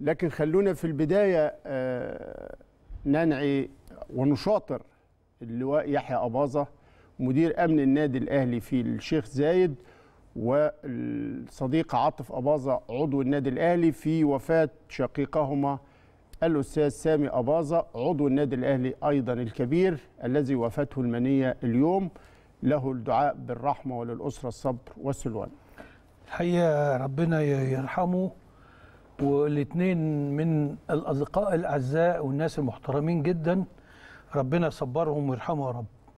لكن خلونا في البداية آه، ننعي ونشاطر اللواء يحيى أباظة مدير أمن النادي الأهلي في الشيخ زايد والصديق عاطف أباظة عضو النادي الأهلي في وفاة شقيقهما الأستاذ سامي أباظة عضو النادي الأهلي أيضا الكبير الذي وفاته المنية اليوم له الدعاء بالرحمة وللأسرة الصبر والسلوان الحقيقة ربنا يرحمه والاثنين من الاصدقاء الاعزاء والناس المحترمين جدا ربنا يصبرهم ويرحمهم يا رب